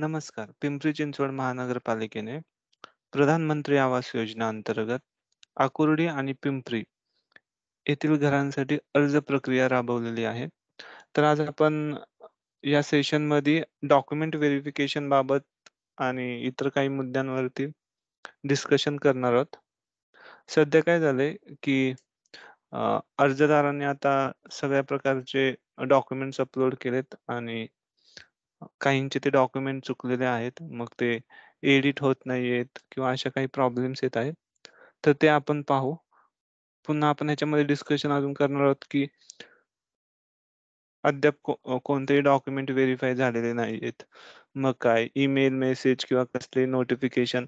नमस्कार. पिंपरी चिंचवड महानगरपालिकेने प्रधानमंत्री आवास योजना अंतर्गत आकुर्डी आणि पिंपरी येथील घरांसाठी अर्ज प्रक्रिया राबवलेली आहे. तर आज आपण या सेशन मध्ये डॉक्युमेंट व्हेरिफिकेशन बाबत आणि इतर काही मुद्द्यांवरती डिस्कशन करणार आहोत. सध्या काय झाले की अर्जदारांनी आता सगळ्या प्रकारचे डॉक्युमेंट्स अपलोड केलेत आणि काहींचे ते डॉक्युमेंट चुकलेले आहेत. मग ते एडिट होत नाहीयेत किंवा अशा काही प्रॉब्लेम्स येत आहेत. तर ते आपण पाहू. पुन्हा आपण ह्याच्यामध्ये डिस्कशन अजून करणार आहोत की अद्याप कोणतेही डॉक्युमेंट व्हेरीफाय झालेले नाहीयेत. मग काय ईमेल, मेसेज किंवा कसले नोटिफिकेशन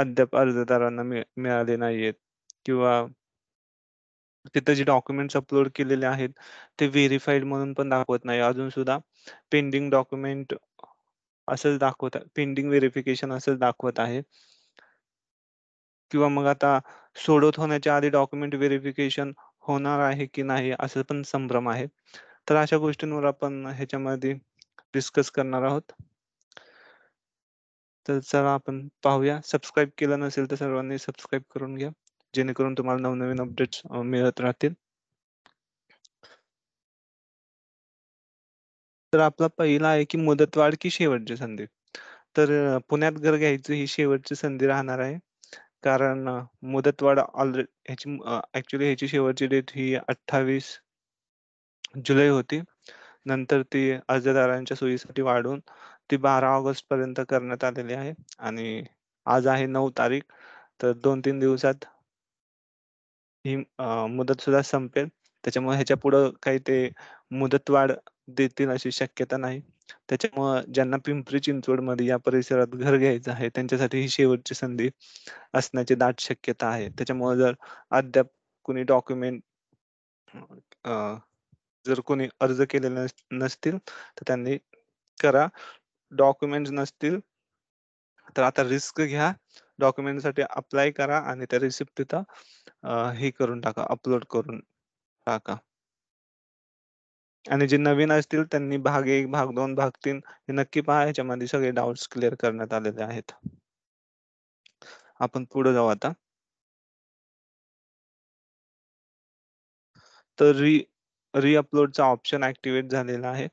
अद्याप अर्जदारांना मिळाले नाहीयेत किंवा तिथे जे डॉक्युमेंट्स अपलोड केलेले आहेत ते व्हेरीफाईड म्हणून पण दाखवत नाही अजून सुद्धा पेंडिंग डॉक्युमेंट असंच दाखवत पेंडिंग व्हेरिफिकेशन असंच दाखवत आहे किंवा मग आता सोडत होण्याच्या आधी डॉक्युमेंट व्हेरिफिकेशन होणार आहे की नाही असं पण संभ्रम आहे तर अशा गोष्टींवर आपण ह्याच्यामध्ये डिस्कस करणार आहोत तर चला आपण पाहूया सबस्क्राईब केलं नसेल तर सर्वांनी सबस्क्राईब करून घ्या जेणेकरून तुम्हाला नवनवीन अपडेट्स मिळत राहतील तर आपला पहिला आहे की मुदतवाढ की शेवटची संधी तर पुण्यात घर घ्यायचं ही शेवटची संधी राहणार आहे कारण मुदतवाढ ऑलरेडी ह्याची ऍक्च्युली ह्याची शेवटची डेट ही अठ्ठावीस जुलै होती नंतर ती अर्जदारांच्या सोयीसाठी वाढून ती बारा ऑगस्ट पर्यंत करण्यात आलेली आहे आणि आज आहे नऊ तारीख तर दोन तीन दिवसात ही मुदत सुद्धा संपेल. त्याच्यामुळे ह्याच्या पुढे काही ते मुदतवाढ देतील अशी शक्यता नाही. त्याच्यामुळे ज्यांना पिंपरी चिंचवड मध्ये या परिसरात घर घ्यायचं आहे, त्यांच्यासाठी ही शेवटची संधी असण्याची दाट शक्यता आहे. त्याच्यामुळे जर अद्याप कुणी डॉक्युमेंट जर कोणी अर्ज केलेले नसतील, तर त्यांनी करा. डॉक्युमेंट्स नसतील, तर आता रिस्क घ्या. साठी अप्लाय करा आणि त्या रिसिप्ट तिथं हे करून टाका अपलोड करून टाका आणि जे नवीन असतील त्यांनी भाग एक भाग दोन भाग तीन हे नक्की पहा याच्यामध्ये सगळे डाऊट्स क्लिअर करण्यात आलेले आहेत आपण पुढे जाऊ आता तर री ऑप्शन ऍक्टिव्हेट झालेला आहे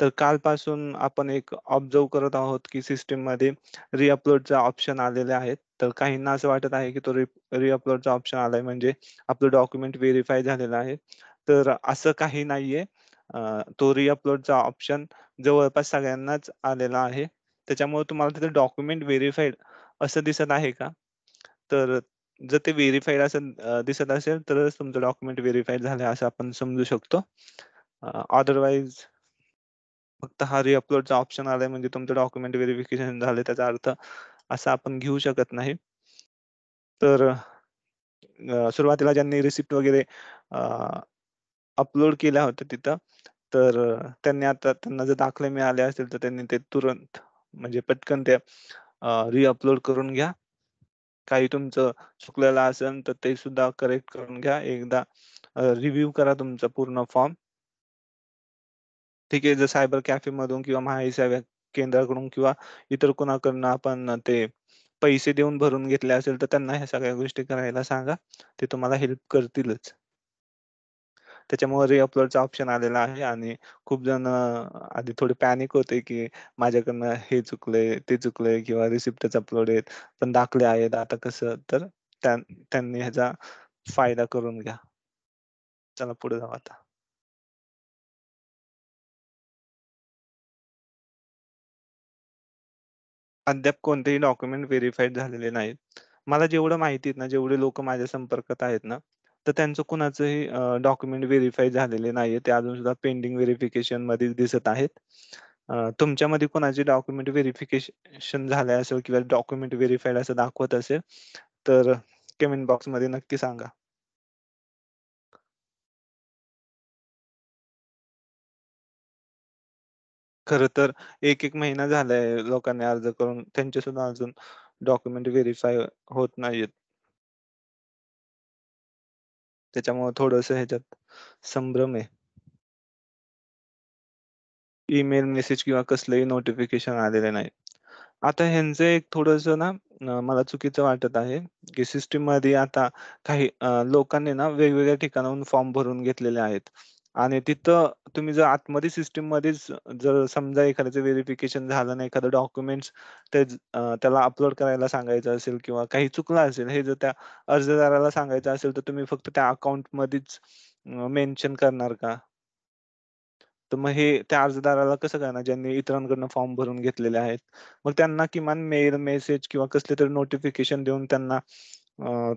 तर कालपासून आपण एक ऑब्झर्व करत आहोत की मध्ये रिअपलोडचा ऑप्शन आलेले आहेत तर काहींना असं वाटत आहे की तो रि रिअपलोडचा ऑप्शन आलाय म्हणजे आपलं डॉक्युमेंट व्हेरीफाय झालेला आहे तर असं काही नाहीये तो रिअपलोडचा ऑप्शन जवळपास सगळ्यांनाच आलेला आहे त्याच्यामुळे तुम्हाला तिथे डॉक्युमेंट व्हेरीफाईड असं दिसत आहे का तर जर ते व्हेरीफाईड असं दिसत असेल तरच तुमचं डॉक्युमेंट व्हेरीफाईड झालं असं आपण समजू शकतो अदरवाईज फक्त हा रिअपलोडचा ऑप्शन आलाय म्हणजे तुमचं डॉक्युमेंट व्हेरिफिकेशन झालं त्याचा अर्थ असा आपण घेऊ शकत नाही तर सुरुवातीला ज्यांनी रिसिप्ट वगैरे अपलोड केल्या होत्या तिथं तर त्यांनी आता त्यांना जर दाखले मिळाले असतील तर त्यांनी ते तुरंत म्हणजे पटकन ते रिअपलोड करून घ्या काही तुमचं चुकलेलं असेल तर ते सुद्धा करेक्ट करून घ्या एकदा रिव्ह्यू करा तुमचा पूर्ण फॉर्म ठीक आहे जर सायबर कॅफे मधून किंवा महाई सेवा केंद्राकडून किंवा इतर कोणाकडून आपण ते पैसे देऊन भरून घेतले असेल तर त्यांना ह्या सगळ्या गोष्टी करायला सांगा ते तुम्हाला हेल्प करतीलच त्याच्यामुळे चा ऑप्शन आलेला आहे आणि खूप जण आधी थोडे पॅनिक होते की माझ्याकडनं हे चुकले ते चुकले किंवा रिसिप्टच अपलोड आहेत पण दाखले आहेत आता कसं तर त्यांनी ह्याचा फायदा करून घ्या चला पुढे जाऊ आता अद्याप कोणतेही डॉक्युमेंट व्हेरिफाईड झालेले नाहीत. मला जेवढं माहिती आहेत ना, जेवढे लोक माझ्या संपर्कात आहेत ना, तर त्यांचं कुणाचंही डॉक्युमेंट व्हेरीफाईड झालेले नाही ते अजून सुद्धा पेंडिंग मध्ये दिसत आहेत. तुमच्यामध्ये कोणाचे डॉक्युमेंट व्हेरिफिकेशन झाले असेल किंवा डॉक्युमेंट व्हेरिफाईड असं दाखवत असेल, तर कमेंट बॉक्समध्ये नक्की सांगा. खर तर एक एक महिना झालाय लोकांनी अर्ज करून, त्यांचे सुद्धा अजून डॉक्युमेंट व्हेरिफाय होत नाहीत त्याच्यामुळे थोडस ह्याच्यात संभ्रम आहे. ईमेल, मेसेज किंवा कसलंही नोटिफिकेशन आलेले नाही. आता ह्यांचं एक थोडस ना मला चुकीचं वाटत आहे, की मध्ये आता काही लोकांनी ना वेगवेगळ्या ठिकाणाहून फॉर्म भरून घेतलेले आहेत. आणि तिथं तुम्ही जर आतमध्ये सिस्टीम मध्येच जर समजा एखाद्याचं व्हेरिफिकेशन झालं नाही एखाद डॉक्युमेंट्स ते त्याला अपलोड करायला सांगायचं असेल किंवा काही चुकलं असेल हे जर त्या अर्जदाराला सांगायचं असेल तर तुम्ही फक्त त्या अकाउंट मध्येच मेन्शन करणार का? तर मग हे त्या अर्जदाराला कसं करणार ज्यांनी इतरांकडनं फॉर्म भरून घेतलेले आहेत. मग त्यांना किमान मेल, मेसेज किंवा कसले तरी नोटिफिकेशन देऊन त्यांना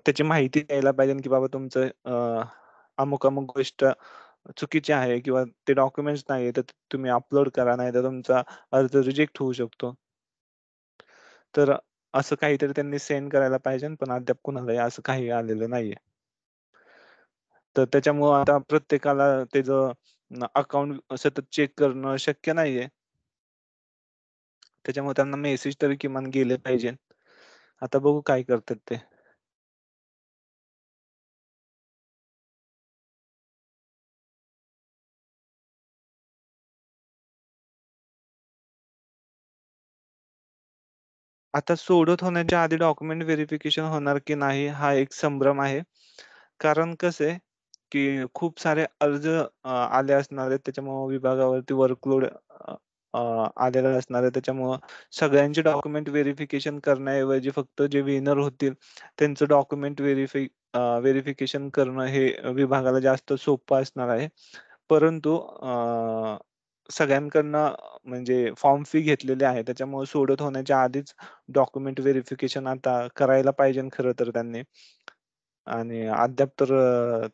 त्याची माहिती द्यायला पाहिजे, की बाबा तुमचं अमुक-अमुक गोष्ट चुकीचे आहे किंवा ते डॉक्युमेंट्स नाही तर तुम्ही अपलोड करा नाही तर तुमचा अर्ज रिजेक्ट होऊ शकतो तर असं काहीतरी त्यांनी सेंड करायला पाहिजे पण अद्याप कुणालाही असं काही आलेलं नाहीये तर त्याच्यामुळे आता प्रत्येकाला त्याचं अकाउंट सतत चेक करणं शक्य नाहीये त्याच्यामुळे त्यांना मेसेज तरी किमान गेले पाहिजे आता बघू काय करतात ते आता सोडत होण्याच्या आधी डॉक्युमेंट व्हेरिफिकेशन होणार की नाही हा एक संभ्रम आहे कारण कसे की खूप सारे अर्ज आले असणार आहेत त्याच्यामुळे विभागावरती वर्कलोड आलेला असणार आहे त्याच्यामुळं सगळ्यांचे डॉक्युमेंट व्हेरिफिकेशन करण्याऐवजी फक्त जे विनर होतील त्यांचं डॉक्युमेंट व्हेरिफि व्हेरिफिकेशन करणं हे विभागाला जास्त सोपं असणार आहे परंतु सगळ्यांकडनं म्हणजे फॉर्म फी घेतलेले आहे त्याच्यामुळे सोडत होण्याच्या आधीच डॉक्युमेंट व्हेरिफिकेशन आता करायला पाहिजे खर तर त्यांनी आणि अद्याप तर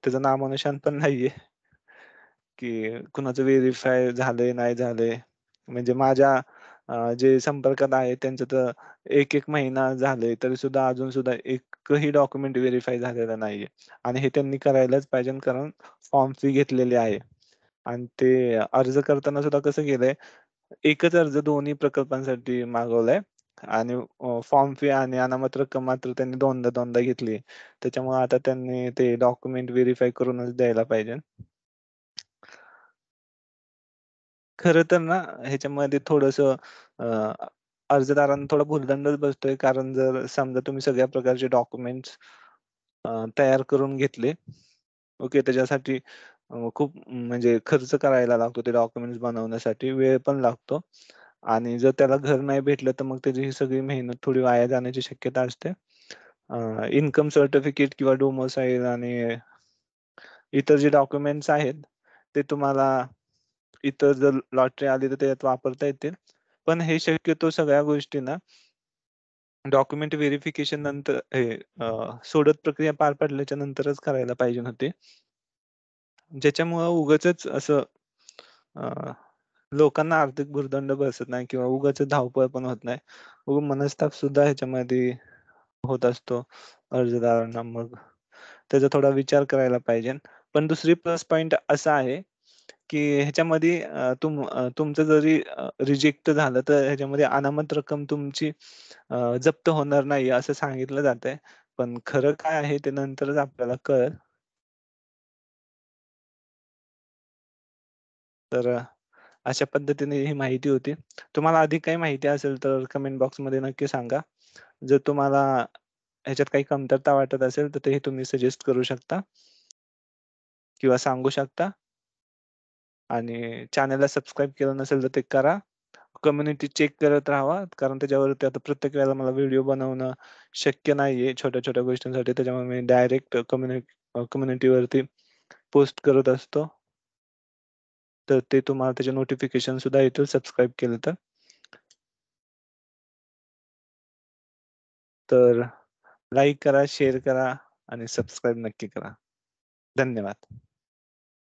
त्याचं नामनिशान पण नाहीये की कुणाचं व्हेरीफाय झालंय नाही झालंय म्हणजे माझ्या जे संपर्कात आहे त्यांचं तर एक एक महिना झाले तरी सुद्धा अजून सुद्धा एकही डॉक्युमेंट व्हेरीफाय झालेला नाहीये आणि हे त्यांनी करायलाच पाहिजे कारण फॉर्म फी घेतलेली आहे आणि ते अर्ज करताना सुद्धा कसं केलंय एकच अर्ज दोन्ही प्रकल्पांसाठी मागवलाय आणि फॉर्म फी आणि अनामत रक्कम मात्र त्यांनी दोनदा दोनदा घेतली त्याच्यामुळे आता त्यांनी ते डॉक्युमेंट व्हेरीफाय करूनच द्यायला पाहिजे खर तर ना ह्याच्यामध्ये थोडस अर्जदारांना थोडा भूलदंडच बसतोय कारण जर समजा तुम्ही सगळ्या प्रकारचे डॉक्युमेंट्स तयार करून घेतले ओके त्याच्यासाठी खूप म्हणजे खर्च करायला लागतो ते डॉक्युमेंट्स बनवण्यासाठी, वेळ पण लागतो आणि जर त्याला घर नाही भेटलं, तर मग त्याची ही सगळी मेहनत थोडी वाया जाण्याची शक्यता असते. इनकम इन्कम सर्टिफिकेट किंवा डोमस आणि इतर जे डॉक्युमेंट्स आहेत, ते तुम्हाला इतर जर लॉटरी आली, तर त्याच्यात वापरता येतील. पण हे शक्यतो सगळ्या गोष्टींना डॉक्युमेंट व्हेरिफिकेशन नंतर हे सोडत प्रक्रिया पार पडल्याच्या नंतरच करायला पाहिजे होती. ज्याच्यामुळं उगाचच असं लोकांना आर्थिक भुर्दंड बसत नाही किंवा उगाच धावपळ पण होत नाही. मनस्ताप सुद्धा ह्याच्यामध्ये होत असतो अर्जदारांना. मग त्याचा थोडा विचार करायला पाहिजे. पण दुसरी प्लस पॉइंट असा आहे, की ह्याच्यामध्ये तुम तुमचं जरी रिजेक्ट झालं तर ह्याच्यामध्ये अनामत रक्कम तुमची जप्त होणार नाही असं सांगितलं आहे पण खरं काय आहे ते नंतरच आपल्याला कळेल. तर अशा पद्धतीने ही माहिती होती. तुम्हाला अधिक काही माहिती असेल तर कमेंट बॉक्स मध्ये नक्की सांगा. जर तुम्हाला ह्याच्यात काही कमतरता वाटत असेल, तर तेही तुम्ही सजेस्ट करू शकता. किंवा सांगू शकता. आणि चॅनलला सबस्क्राईब केलं नसेल तर ते करा. कम्युनिटी चेक करत राहावा, कारण त्याच्यावरती आता प्रत्येक वेळेला मला व्हिडिओ बनवणं शक्य नाहीये छोट्या-छोट्या गोष्टींसाठी. त्याच्यामुळे मी डायरेक्ट कम्युनि कम्युनिटीवरती पोस्ट करत असतो. तर ते तुम्हाला त्याचे नोटिफिकेशन सुद्धा येतील सबस्क्राईब केलं तर तर लाईक करा शेअर करा आणि सबस्क्राईब नक्की करा धन्यवाद